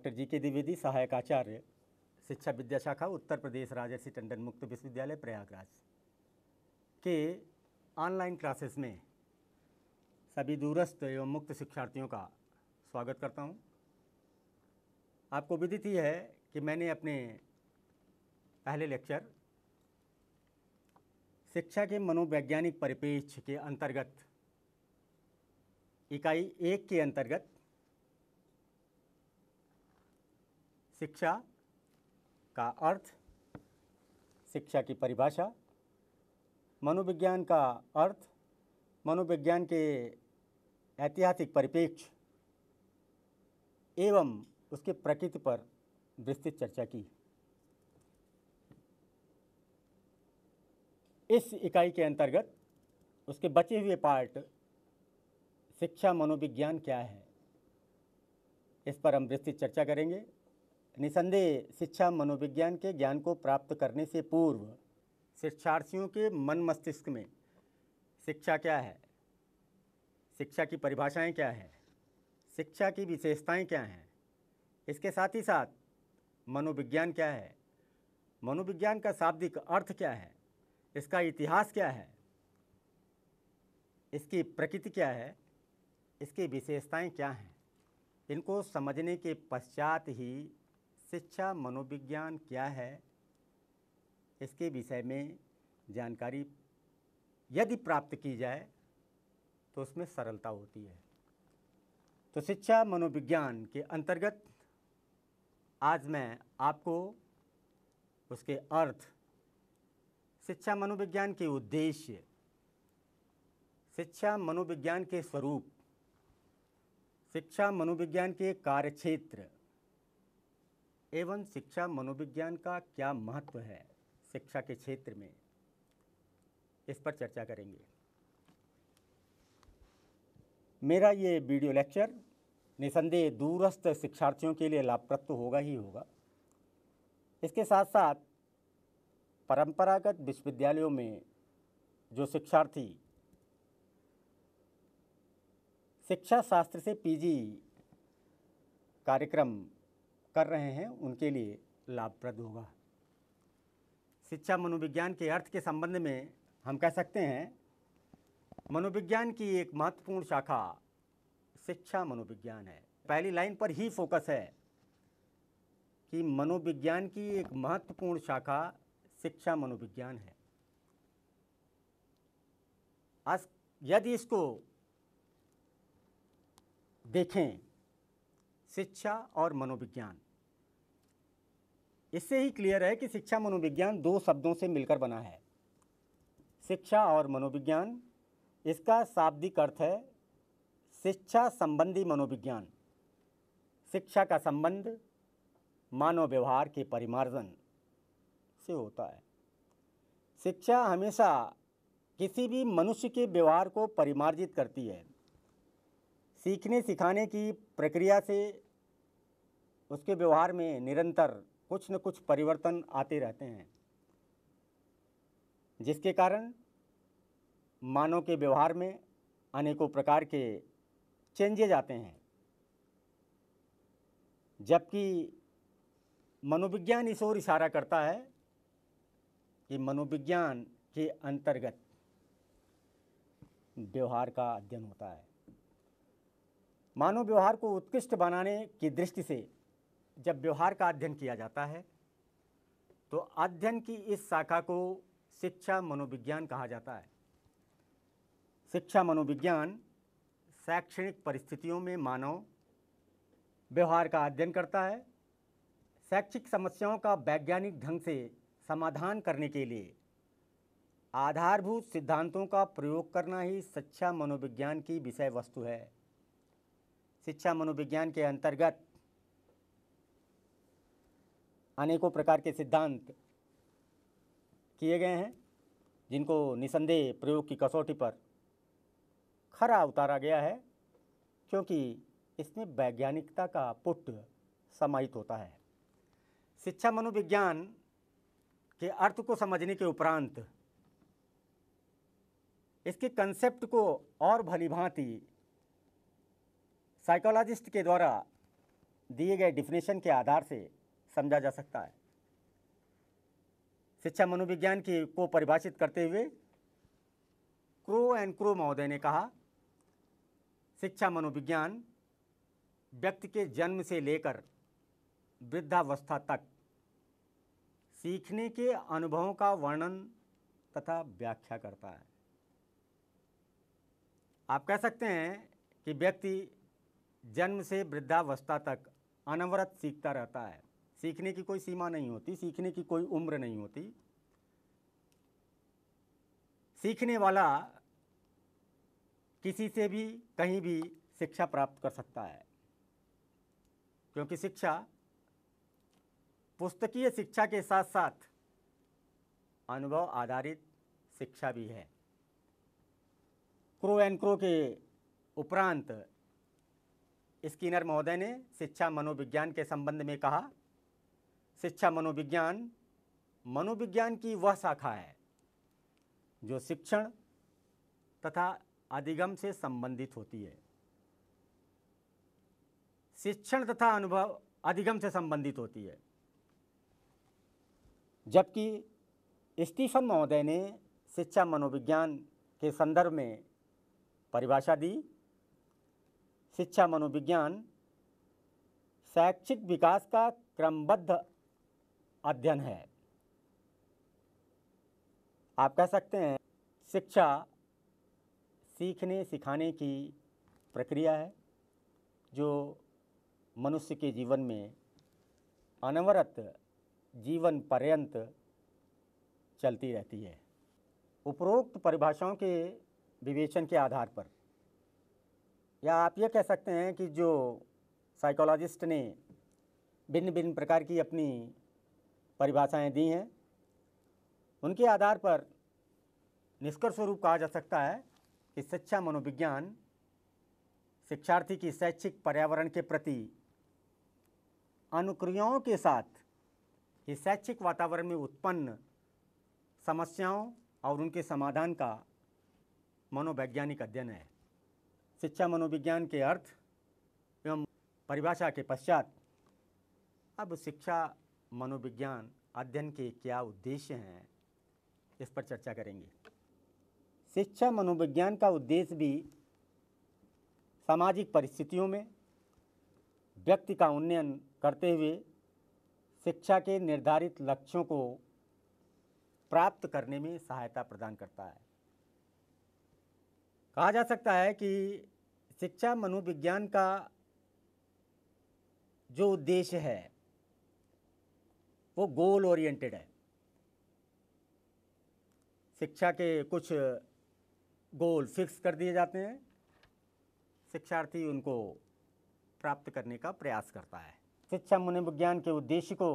Doctor जी के द्विवेदी सहायक आचार्य शिक्षा विद्या शाखा उत्तर प्रदेश राजर्षि टंडन मुक्त विश्वविद्यालय प्रयागराज के ऑनलाइन क्लासेस में सभी दूरस्थ एवं मुक्त शिक्षार्थियों का स्वागत करता हूं। आपको विदित ही है कि मैंने अपने पहले लेक्चर शिक्षा के मनोवैज्ञानिक परिपेक्ष के अंतर्गत इकाई एक के अंतर्गत शिक्षा का अर्थ शिक्षा की परिभाषा मनोविज्ञान का अर्थ मनोविज्ञान के ऐतिहासिक परिप्रेक्ष्य एवं उसके प्रकृति पर विस्तृत चर्चा की इस इकाई के अंतर्गत उसके बचे हुए पार्ट शिक्षा मनोविज्ञान क्या है इस पर हम विस्तृत चर्चा करेंगे निसंदेह शिक्षा मनोविज्ञान के ज्ञान को प्राप्त करने से पूर्व शिक्षार्थियों के मन मस्तिष्क में शिक्षा क्या है शिक्षा की परिभाषाएं क्या है शिक्षा की विशेषताएं क्या हैं इसके साथ ही साथ मनोविज्ञान क्या है मनोविज्ञान का शाब्दिक अर्थ क्या है इसका इतिहास क्या है इसकी प्रकृति क्या है इसकी विशेषताएं क्या हैं इनको समझने के पश्चात ही शिक्षा मनोविज्ञान क्या है इसके विषय में जानकारी यदि प्राप्त की जाए तो उसमें सरलता होती है तो शिक्षा मनोविज्ञान के अंतर्गत आज मैं आपको उसके अर्थ शिक्षा मनोविज्ञान के उद्देश्य शिक्षा मनोविज्ञान के स्वरूप शिक्षा मनोविज्ञान के कार्यक्षेत्र एवं शिक्षा मनोविज्ञान का क्या महत्व है शिक्षा के क्षेत्र में इस पर चर्चा करेंगे मेरा ये वीडियो लेक्चर निसंदेह दूरस्थ शिक्षार्थियों के लिए लाभप्रद तो होगा ही होगा इसके साथ साथ परंपरागत विश्वविद्यालयों में जो शिक्षार्थी शिक्षा शास्त्र से पीजी कार्यक्रम कर रहे हैं उनके लिए लाभप्रद होगा शिक्षा मनोविज्ञान के अर्थ के संबंध में हम कह सकते हैं मनोविज्ञान की एक महत्वपूर्ण शाखा शिक्षा मनोविज्ञान है पहली लाइन पर ही फोकस है कि मनोविज्ञान की एक महत्वपूर्ण शाखा शिक्षा मनोविज्ञान है आज यदि इसको देखें शिक्षा और मनोविज्ञान इससे ही क्लियर है कि शिक्षा मनोविज्ञान दो शब्दों से मिलकर बना है शिक्षा और मनोविज्ञान इसका शाब्दिक अर्थ है शिक्षा संबंधी मनोविज्ञान शिक्षा का संबंध मानव व्यवहार के परिमार्जन से होता है शिक्षा हमेशा किसी भी मनुष्य के व्यवहार को परिमार्जित करती है सीखने सिखाने की प्रक्रिया से उसके व्यवहार में निरंतर कुछ न कुछ परिवर्तन आते रहते हैं जिसके कारण मानव के व्यवहार में अनेकों प्रकार के चेंजेज आते हैं जबकि मनोविज्ञान इस ओर इशारा करता है कि मनोविज्ञान के अंतर्गत व्यवहार का अध्ययन होता है मानव व्यवहार को उत्कृष्ट बनाने की दृष्टि से जब व्यवहार का अध्ययन किया जाता है तो अध्ययन की इस शाखा को शिक्षा मनोविज्ञान कहा जाता है शिक्षा मनोविज्ञान शैक्षणिक परिस्थितियों में मानव व्यवहार का अध्ययन करता है शैक्षिक समस्याओं का वैज्ञानिक ढंग से समाधान करने के लिए आधारभूत सिद्धांतों का प्रयोग करना ही शिक्षा मनोविज्ञान की विषय वस्तु है शिक्षा मनोविज्ञान के अंतर्गत अनेकों प्रकार के सिद्धांत किए गए हैं जिनको निसंदेह प्रयोग की कसौटी पर खरा उतारा गया है क्योंकि इसमें वैज्ञानिकता का पुट समाहित होता है शिक्षा मनोविज्ञान के अर्थ को समझने के उपरांत इसके कंसेप्ट को और भलीभांति साइकोलॉजिस्ट के द्वारा दिए गए डिफिनेशन के आधार से समझा जा सकता है शिक्षा मनोविज्ञान की को परिभाषित करते हुए क्रो एंड क्रो महोदय ने कहा शिक्षा मनोविज्ञान व्यक्ति के जन्म से लेकर वृद्धावस्था तक सीखने के अनुभवों का वर्णन तथा व्याख्या करता है आप कह सकते हैं कि व्यक्ति जन्म से वृद्धावस्था तक अनवरत सीखता रहता है सीखने की कोई सीमा नहीं होती सीखने की कोई उम्र नहीं होती सीखने वाला किसी से भी कहीं भी शिक्षा प्राप्त कर सकता है क्योंकि शिक्षा पुस्तकीय शिक्षा के साथ साथ अनुभव आधारित शिक्षा भी है क्रो एंड क्रो के उपरांत स्कीनर महोदय ने शिक्षा मनोविज्ञान के संबंध में कहा शिक्षा मनोविज्ञान मनोविज्ञान की वह शाखा है जो शिक्षण तथा अधिगम से संबंधित होती है शिक्षण तथा अनुभव अधिगम से संबंधित होती है जबकि स्टीफन महोदय ने शिक्षा मनोविज्ञान के संदर्भ में परिभाषा दी शिक्षा मनोविज्ञान शैक्षिक विकास का क्रमबद्ध अध्ययन है आप कह सकते हैं शिक्षा सीखने सिखाने की प्रक्रिया है जो मनुष्य के जीवन में अनवरत जीवन पर्यंत चलती रहती है उपरोक्त परिभाषाओं के विवेचन के आधार पर या आप ये कह सकते हैं कि जो साइकोलॉजिस्ट ने भिन्न भिन्न प्रकार की अपनी परिभाषाएं दी हैं उनके आधार पर निष्कर्ष स्वरूप कहा जा सकता है कि शिक्षा मनोविज्ञान शिक्षार्थी की शैक्षिक पर्यावरण के प्रति अनुक्रियाओं के साथ ही शैक्षिक वातावरण में उत्पन्न समस्याओं और उनके समाधान का मनोवैज्ञानिक अध्ययन है शिक्षा मनोविज्ञान के अर्थ एवं परिभाषा के पश्चात अब शिक्षा मनोविज्ञान अध्ययन के क्या उद्देश्य हैं इस पर चर्चा करेंगे शिक्षा मनोविज्ञान का उद्देश्य भी सामाजिक परिस्थितियों में व्यक्ति का उन्नयन करते हुए शिक्षा के निर्धारित लक्ष्यों को प्राप्त करने में सहायता प्रदान करता है कहा जा सकता है कि शिक्षा मनोविज्ञान का जो उद्देश्य है वो गोल ओरिएंटेड है शिक्षा के कुछ गोल फिक्स कर दिए जाते हैं शिक्षार्थी उनको प्राप्त करने का प्रयास करता है शिक्षा मनोविज्ञान के उद्देश्य को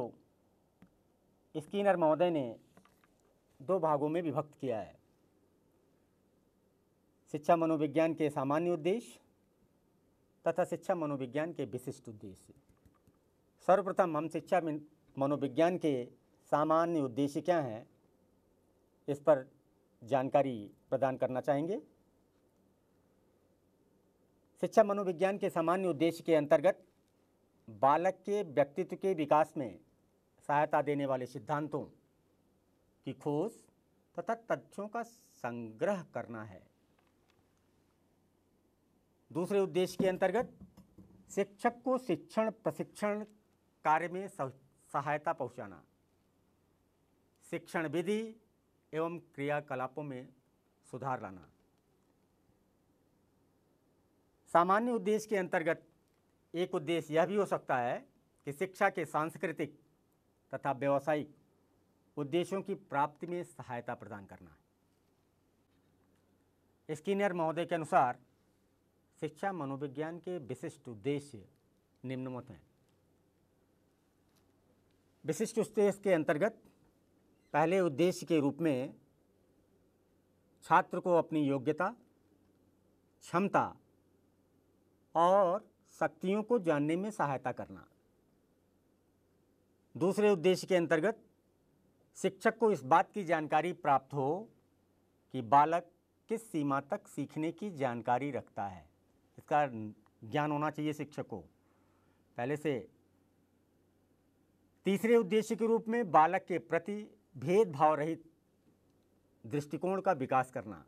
स्कीनर महोदय ने दो भागों में विभक्त किया है शिक्षा मनोविज्ञान के सामान्य उद्देश्य तथा शिक्षा मनोविज्ञान के विशिष्ट उद्देश्य सर्वप्रथम हम शिक्षा मनोविज्ञान के सामान्य उद्देश्य क्या हैं इस पर जानकारी प्रदान करना चाहेंगे शिक्षा मनोविज्ञान के सामान्य उद्देश्य के अंतर्गत बालक के व्यक्तित्व के विकास में सहायता देने वाले सिद्धांतों की खोज तथा तथ्यों का संग्रह करना है दूसरे उद्देश्य के अंतर्गत शिक्षक को शिक्षण प्रशिक्षण कार्य में सहायता पहुंचाना, शिक्षण विधि एवं क्रियाकलापों में सुधार लाना सामान्य उद्देश्य के अंतर्गत एक उद्देश्य यह भी हो सकता है कि शिक्षा के सांस्कृतिक तथा व्यावसायिक उद्देश्यों की प्राप्ति में सहायता प्रदान करना स्कीनियर महोदय के अनुसार शिक्षा मनोविज्ञान के विशिष्ट उद्देश्य निम्नमत हैं विशिष्ट उद्देश्य के अंतर्गत पहले उद्देश्य के रूप में छात्र को अपनी योग्यता क्षमता और शक्तियों को जानने में सहायता करना दूसरे उद्देश्य के अंतर्गत शिक्षक को इस बात की जानकारी प्राप्त हो कि बालक किस सीमा तक सीखने की जानकारी रखता है इसका ज्ञान होना चाहिए शिक्षक को पहले से तीसरे उद्देश्य के रूप में बालक के प्रति भेदभाव रहित दृष्टिकोण का विकास करना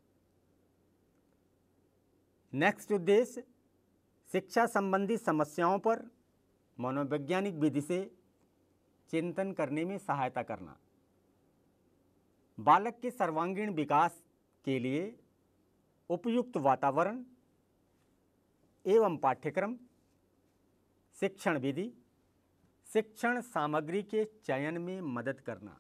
नेक्स्ट उद्देश्य शिक्षा संबंधी समस्याओं पर मनोवैज्ञानिक विधि से चिंतन करने में सहायता करना बालक के सर्वांगीण विकास के लिए उपयुक्त वातावरण एवं पाठ्यक्रम शिक्षण विधि शिक्षण सामग्री के चयन में मदद करना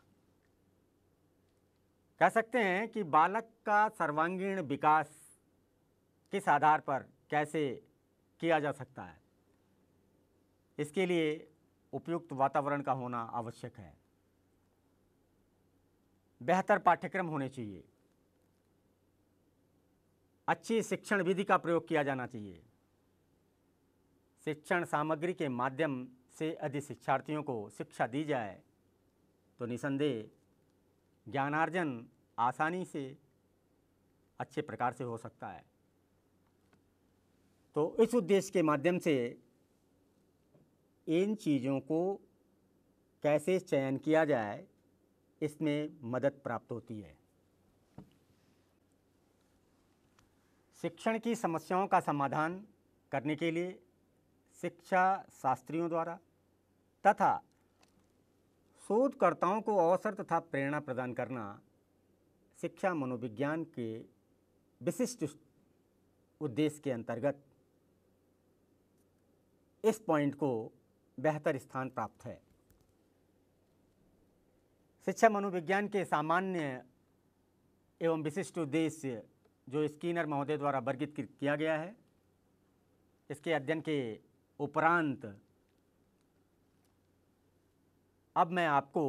कह सकते हैं कि बालक का सर्वांगीण विकास किस आधार पर कैसे किया जा सकता है इसके लिए उपयुक्त वातावरण का होना आवश्यक है बेहतर पाठ्यक्रम होने चाहिए अच्छी शिक्षण विधि का प्रयोग किया जाना चाहिए शिक्षण सामग्री के माध्यम से अधिक शिक्षार्थियों को शिक्षा दी जाए तो निसंदेह ज्ञानार्जन आसानी से अच्छे प्रकार से हो सकता है तो इस उद्देश्य के माध्यम से इन चीज़ों को कैसे चयन किया जाए इसमें मदद प्राप्त होती है शिक्षण की समस्याओं का समाधान करने के लिए शिक्षा शास्त्रियों द्वारा तथा शोधकर्ताओं को अवसर तथा प्रेरणा प्रदान करना शिक्षा मनोविज्ञान के विशिष्ट उद्देश्य के अंतर्गत इस पॉइंट को बेहतर स्थान प्राप्त है शिक्षा मनोविज्ञान के सामान्य एवं विशिष्ट उद्देश्य जो स्कीनर महोदय द्वारा वर्गीकृत किया गया है इसके अध्ययन के उपरांत अब मैं आपको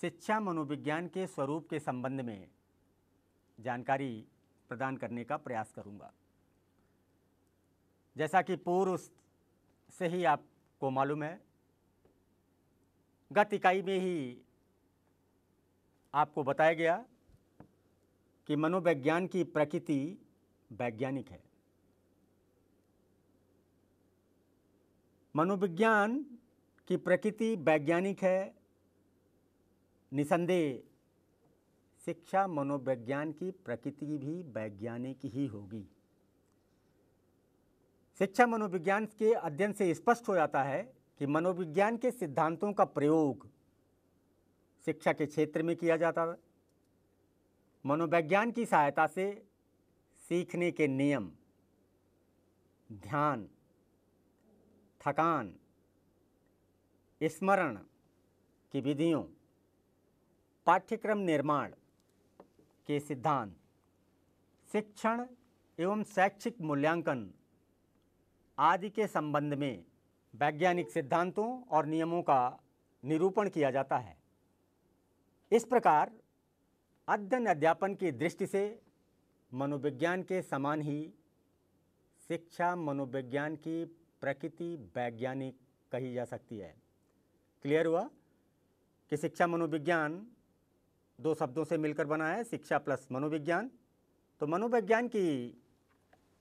शिक्षा मनोविज्ञान के स्वरूप के संबंध में जानकारी प्रदान करने का प्रयास करूंगा। जैसा कि पूर्व से ही आपको मालूम है गत इकाई में ही आपको बताया गया कि मनोविज्ञान की प्रकृति वैज्ञानिक है मनोविज्ञान की प्रकृति वैज्ञानिक है निसंदेह शिक्षा मनोविज्ञान की प्रकृति भी वैज्ञानिक ही होगी शिक्षा मनोविज्ञान के अध्ययन से स्पष्ट हो जाता है कि मनोविज्ञान के सिद्धांतों का प्रयोग शिक्षा के क्षेत्र में किया जाता है मनोविज्ञान की सहायता से सीखने के नियम ध्यान थकान स्मरण की विधियों पाठ्यक्रम निर्माण के सिद्धांत शिक्षण एवं शैक्षिक मूल्यांकन आदि के संबंध में वैज्ञानिक सिद्धांतों और नियमों का निरूपण किया जाता है इस प्रकार अध्ययन अध्यापन की दृष्टि से मनोविज्ञान के समान ही शिक्षा मनोविज्ञान की प्रकृति वैज्ञानिक कही जा सकती है क्लियर हुआ कि शिक्षा मनोविज्ञान दो शब्दों से मिलकर बना है शिक्षा प्लस मनोविज्ञान तो मनोविज्ञान की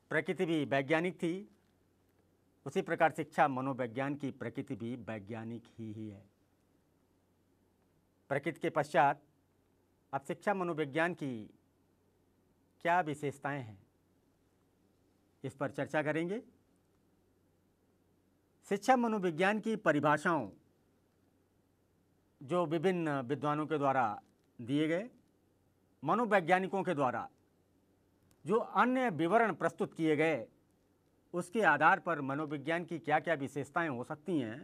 प्रकृति भी वैज्ञानिक थी उसी प्रकार शिक्षा मनोविज्ञान की प्रकृति भी वैज्ञानिक ही ही है प्रकृति के पश्चात अब शिक्षा मनोविज्ञान की क्या विशेषताएं हैं इस पर चर्चा करेंगे शिक्षा मनोविज्ञान की परिभाषाओं जो विभिन्न विद्वानों के द्वारा दिए गए मनोवैज्ञानिकों के द्वारा जो अन्य विवरण प्रस्तुत किए गए उसके आधार पर मनोविज्ञान की क्या क्या विशेषताएं हो सकती हैं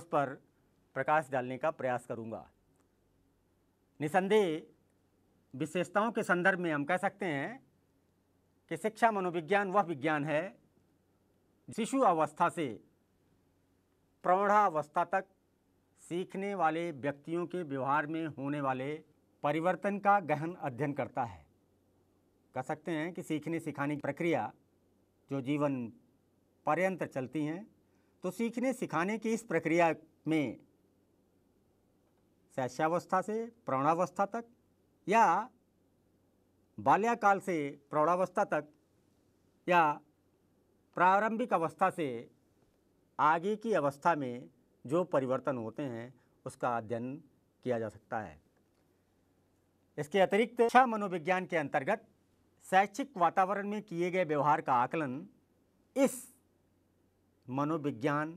उस पर प्रकाश डालने का प्रयास करूंगा निसंदेह विशेषताओं के संदर्भ में हम कह सकते हैं कि शिक्षा मनोविज्ञान वह विज्ञान है शिशु अवस्था से प्रौढ़ावस्था तक सीखने वाले व्यक्तियों के व्यवहार में होने वाले परिवर्तन का गहन अध्ययन करता है कह सकते हैं कि सीखने सिखाने की प्रक्रिया जो जीवन पर्यंत चलती हैं तो सीखने सिखाने की इस प्रक्रिया में शैशावस्था से प्रौणावस्था तक या बाल्याकाल से प्रौढ़ावस्था तक या प्रारंभिक अवस्था से आगे की अवस्था में जो परिवर्तन होते हैं उसका अध्ययन किया जा सकता है इसके अतिरिक्त शिक्षा मनोविज्ञान के अंतर्गत शैक्षिक वातावरण में किए गए व्यवहार का आकलन इस मनोविज्ञान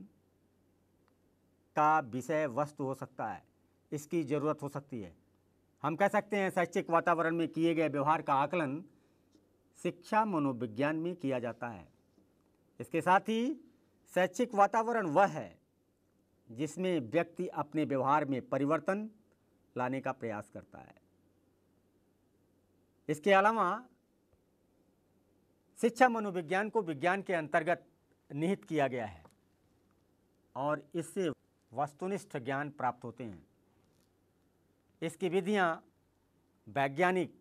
का विषय वस्तु हो सकता है इसकी ज़रूरत हो सकती है हम कह सकते हैं शैक्षिक वातावरण में किए गए व्यवहार का आकलन शिक्षा मनोविज्ञान में किया जाता है इसके साथ ही शैक्षिक वातावरण वह है जिसमें व्यक्ति अपने व्यवहार में परिवर्तन लाने का प्रयास करता है इसके अलावा शिक्षा मनोविज्ञान को विज्ञान के अंतर्गत निहित किया गया है और इससे वस्तुनिष्ठ ज्ञान प्राप्त होते हैं इसकी विधियाँ वैज्ञानिक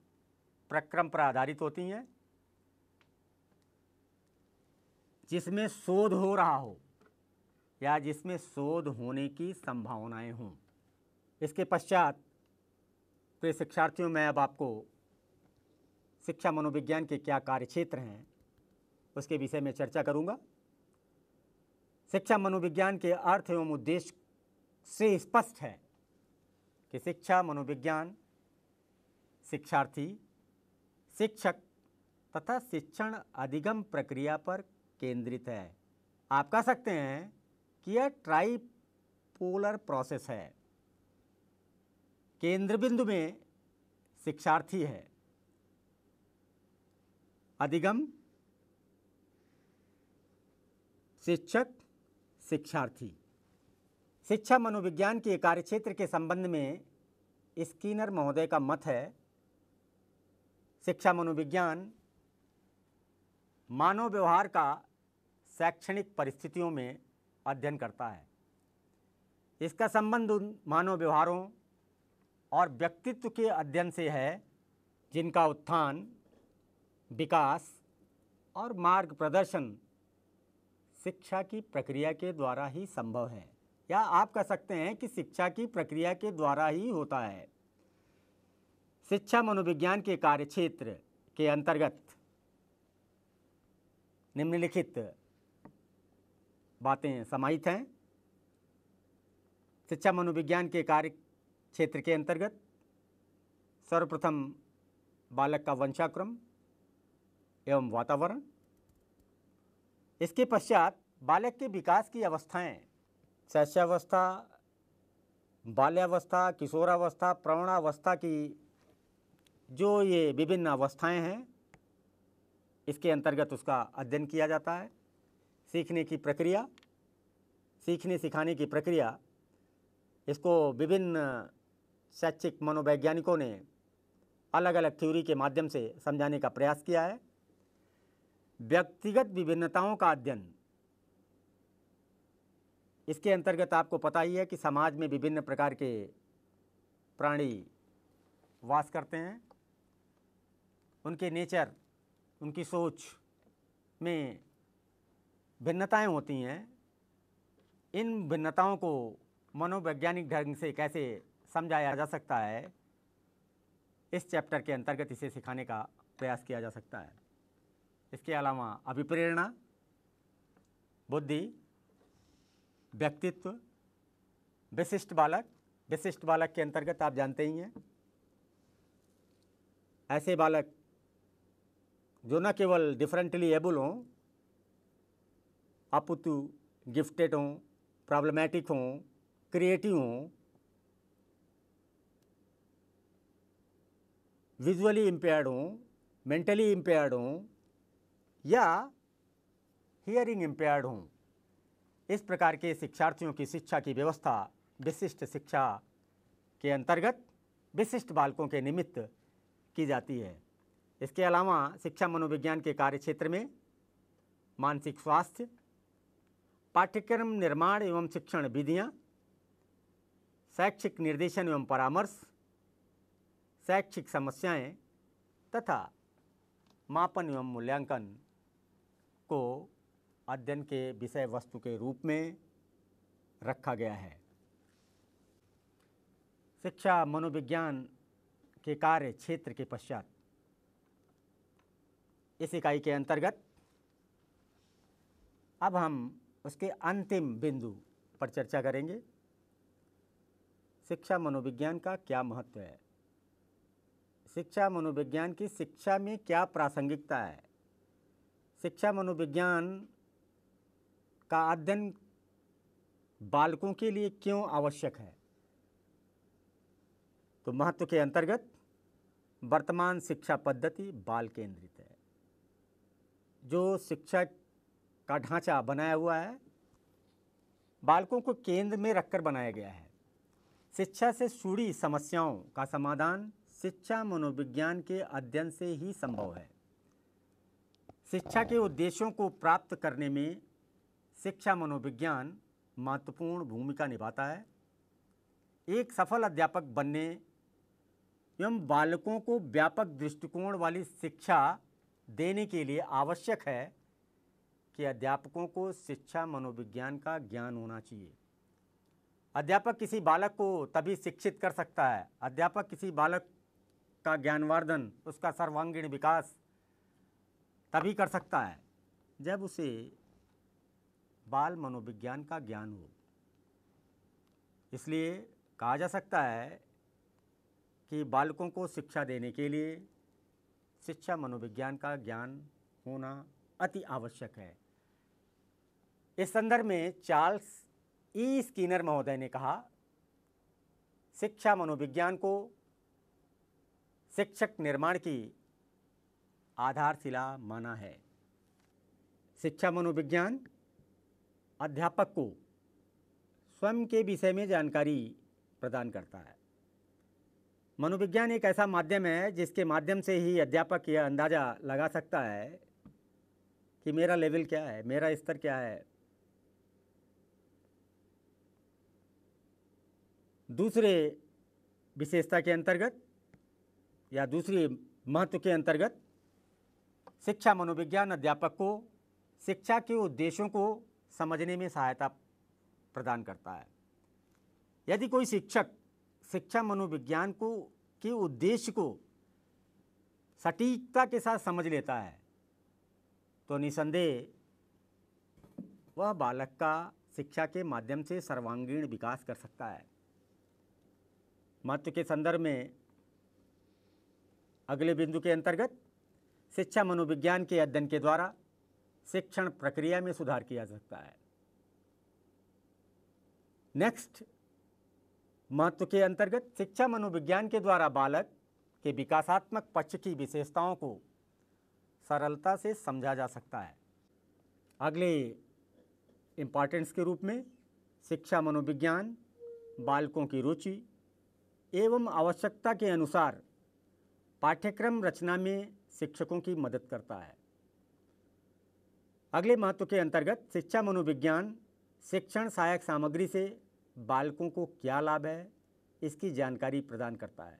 प्रक्रम पर आधारित होती हैं जिसमें शोध हो रहा हो या जिसमें शोध होने की संभावनाएं हों इसके पश्चात प्रिय तो शिक्षार्थियों मैं अब आपको शिक्षा मनोविज्ञान के क्या कार्य क्षेत्र हैं उसके विषय में चर्चा करूंगा शिक्षा मनोविज्ञान के अर्थ एवं उद्देश्य से स्पष्ट है कि शिक्षा मनोविज्ञान शिक्षार्थी शिक्षक तथा शिक्षण अधिगम प्रक्रिया पर केंद्रित है आप कह सकते हैं कि यह ट्राईपोलर प्रोसेस है केंद्र बिंदु में शिक्षार्थी है अधिगम शिक्षक शिक्षार्थी शिक्षा मनोविज्ञान के कार्यक्षेत्र के संबंध में स्कीनर महोदय का मत है शिक्षा मनोविज्ञान मानव व्यवहार का शैक्षणिक परिस्थितियों में अध्ययन करता है इसका संबंध उन मानव व्यवहारों और व्यक्तित्व के अध्ययन से है जिनका उत्थान विकास और मार्ग प्रदर्शन शिक्षा की प्रक्रिया के द्वारा ही संभव है या आप कह सकते हैं कि शिक्षा की प्रक्रिया के द्वारा ही होता है शिक्षा मनोविज्ञान के कार्यक्षेत्र के अंतर्गत निम्नलिखित बातें समाहित हैं शिक्षा मनोविज्ञान के कार्य क्षेत्र के अंतर्गत सर्वप्रथम बालक का वंशाक्रम एवं वातावरण इसके पश्चात बालक के विकास की अवस्थाएं शैशावस्था बाल्यावस्था किशोरावस्था प्रवणावस्था की जो ये विभिन्न अवस्थाएं हैं इसके अंतर्गत उसका अध्ययन किया जाता है सीखने की प्रक्रिया सीखने सिखाने की प्रक्रिया इसको विभिन्न शैक्षिक मनोवैज्ञानिकों ने अलग अलग थ्योरी के माध्यम से समझाने का प्रयास किया है व्यक्तिगत विभिन्नताओं का अध्ययन इसके अंतर्गत आपको पता ही है कि समाज में विभिन्न प्रकार के प्राणी वास करते हैं उनके नेचर उनकी सोच में भिन्नताएं होती हैं इन भिन्नताओं को मनोवैज्ञानिक ढंग से कैसे समझाया जा सकता है इस चैप्टर के अंतर्गत इसे सिखाने का प्रयास किया जा सकता है इसके अलावा अभिप्रेरणा बुद्धि व्यक्तित्व विशिष्ट बालक विशिष्ट बालक के अंतर्गत आप जानते ही हैं ऐसे बालक जो न केवल डिफरेंटली एबल हों अपुतु गिफ्टेड हों प्रॉब्लमेटिक हों क्रिएटिव हों विजुअली इम्पेयर्ड हों मेंटली इम्पेयर्ड हों या हियरिंग इम्पेयर्ड हों इस प्रकार के शिक्षार्थियों की शिक्षा की व्यवस्था विशिष्ट शिक्षा के अंतर्गत विशिष्ट बालकों के निमित्त की जाती है इसके अलावा शिक्षा मनोविज्ञान के कार्य क्षेत्र में मानसिक स्वास्थ्य पाठ्यक्रम निर्माण एवं शिक्षण विधियाँ शैक्षिक निर्देशन एवं परामर्श शैक्षिक समस्याएं तथा मापन एवं मूल्यांकन को अध्ययन के विषय वस्तु के रूप में रखा गया है शिक्षा मनोविज्ञान के कार्य क्षेत्र के पश्चात इस इकाई के अंतर्गत अब हम उसके अंतिम बिंदु पर चर्चा करेंगे शिक्षा मनोविज्ञान का क्या महत्व है शिक्षा मनोविज्ञान की शिक्षा में क्या प्रासंगिकता है शिक्षा मनोविज्ञान का अध्ययन बालकों के लिए क्यों आवश्यक है तो महत्व के अंतर्गत वर्तमान शिक्षा पद्धति बाल केंद्रित है जो शिक्षा का ढांचा बनाया हुआ है बालकों को केंद्र में रखकर बनाया गया है शिक्षा से जुड़ी समस्याओं का समाधान शिक्षा मनोविज्ञान के अध्ययन से ही संभव है शिक्षा के उद्देश्यों को प्राप्त करने में शिक्षा मनोविज्ञान महत्वपूर्ण भूमिका निभाता है एक सफल अध्यापक बनने एवं बालकों को व्यापक दृष्टिकोण वाली शिक्षा देने के लिए आवश्यक है कि अध्यापकों को शिक्षा मनोविज्ञान का ज्ञान होना चाहिए अध्यापक किसी बालक को तभी शिक्षित कर सकता है अध्यापक किसी बालक का ज्ञानवर्धन उसका सर्वांगीण विकास तभी कर सकता है जब उसे बाल मनोविज्ञान का ज्ञान हो इसलिए कहा जा सकता है कि बालकों को शिक्षा देने के लिए शिक्षा मनोविज्ञान का ज्ञान होना अति आवश्यक है इस संदर्भ में चार्ल्स ई स्कीनर महोदय ने कहा शिक्षा मनोविज्ञान को शिक्षक निर्माण की आधारशिला माना है शिक्षा मनोविज्ञान अध्यापक को स्वयं के विषय में जानकारी प्रदान करता है मनोविज्ञान एक ऐसा माध्यम है जिसके माध्यम से ही अध्यापक यह अंदाज़ा लगा सकता है कि मेरा लेवल क्या है मेरा स्तर क्या है दूसरे विशेषता के अंतर्गत या दूसरे महत्व के अंतर्गत शिक्षा मनोविज्ञान अध्यापक को शिक्षा के उद्देश्यों को समझने में सहायता प्रदान करता है यदि कोई शिक्षक शिक्षा मनोविज्ञान को के उद्देश्य को सटीकता के साथ समझ लेता है तो निसंदेह वह बालक का शिक्षा के माध्यम से सर्वांगीण विकास कर सकता है महत्व के संदर्भ में अगले बिंदु के अंतर्गत शिक्षा मनोविज्ञान के अध्ययन के द्वारा शिक्षण प्रक्रिया में सुधार किया जा सकता है नेक्स्ट महत्व के अंतर्गत शिक्षा मनोविज्ञान के द्वारा बालक के विकासात्मक पक्ष की विशेषताओं को सरलता से समझा जा सकता है अगले इम्पॉर्टेंस के रूप में शिक्षा मनोविज्ञान बालकों की रुचि एवं आवश्यकता के अनुसार पाठ्यक्रम रचना में शिक्षकों की मदद करता है अगले महत्व के अंतर्गत शिक्षा मनोविज्ञान शिक्षण सहायक सामग्री से बालकों को क्या लाभ है इसकी जानकारी प्रदान करता है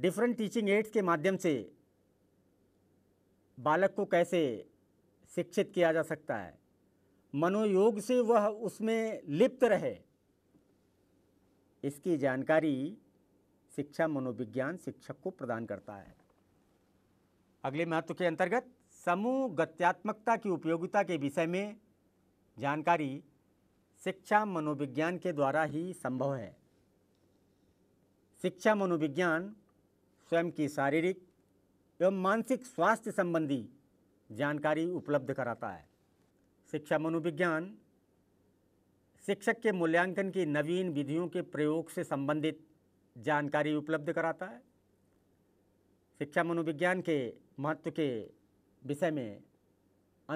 डिफरेंट टीचिंग एड्स के माध्यम से बालक को कैसे शिक्षित किया जा सकता है मनोयोग से वह उसमें लिप्त रहे इसकी जानकारी शिक्षा मनोविज्ञान शिक्षक को प्रदान करता है अगले महत्व के अंतर्गत समूह गत्यात्मकता की उपयोगिता के विषय में जानकारी शिक्षा मनोविज्ञान के द्वारा ही संभव है शिक्षा मनोविज्ञान स्वयं की शारीरिक एवं मानसिक स्वास्थ्य संबंधी जानकारी उपलब्ध कराता है शिक्षा मनोविज्ञान शिक्षक के मूल्यांकन की नवीन विधियों के प्रयोग से संबंधित जानकारी उपलब्ध कराता है शिक्षा मनोविज्ञान के महत्व के विषय में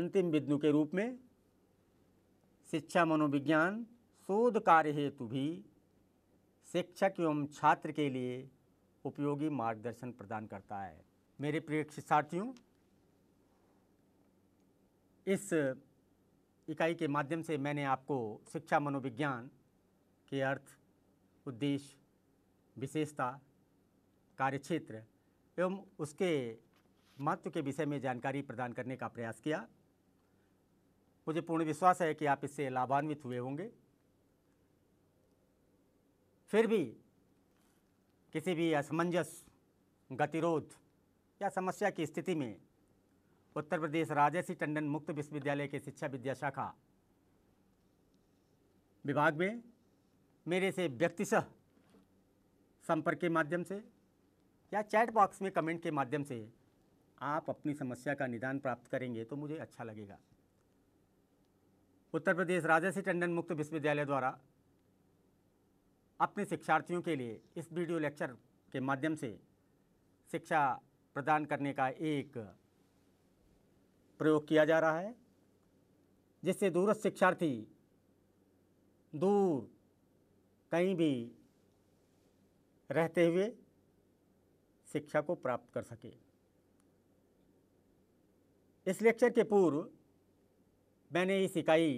अंतिम बिंदु के रूप में शिक्षा मनोविज्ञान शोध कार्य हेतु भी शिक्षक एवं छात्र के लिए उपयोगी मार्गदर्शन प्रदान करता है मेरे प्रिय शिक्षार्थियों इस इकाई के माध्यम से मैंने आपको शिक्षा मनोविज्ञान के अर्थ उद्देश्य विशेषता कार्यक्षेत्र एवं उसके महत्व के विषय में जानकारी प्रदान करने का प्रयास किया मुझे पूर्ण विश्वास है कि आप इससे लाभान्वित हुए होंगे फिर भी किसी भी असमंजस गतिरोध या समस्या की स्थिति में उत्तर प्रदेश राजेशी टंडन मुक्त विश्वविद्यालय के शिक्षा विद्या शाखा विभाग में मेरे से व्यक्तिशः संपर्क के माध्यम से या चैट बॉक्स में कमेंट के माध्यम से आप अपनी समस्या का निदान प्राप्त करेंगे तो मुझे अच्छा लगेगा उत्तर प्रदेश राजेशी टंडन मुक्त विश्वविद्यालय द्वारा अपने शिक्षार्थियों के लिए इस वीडियो लेक्चर के माध्यम से शिक्षा प्रदान करने का एक प्रयोग किया जा रहा है जिससे दूरस्थ शिक्षार्थी दूर कहीं भी रहते हुए शिक्षा को प्राप्त कर सके इस लेक्चर के पूर्व मैंने इस इकाई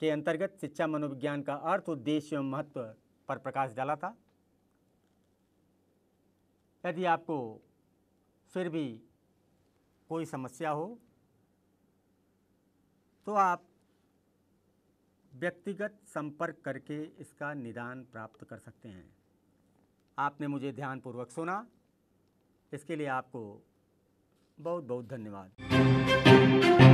के अंतर्गत शिक्षा मनोविज्ञान का अर्थ उद्देश्य एवं महत्व पर प्रकाश डाला था यदि आपको फिर भी कोई समस्या हो तो आप व्यक्तिगत संपर्क करके इसका निदान प्राप्त कर सकते हैं आपने मुझे ध्यानपूर्वक सुना इसके लिए आपको बहुत बहुत धन्यवाद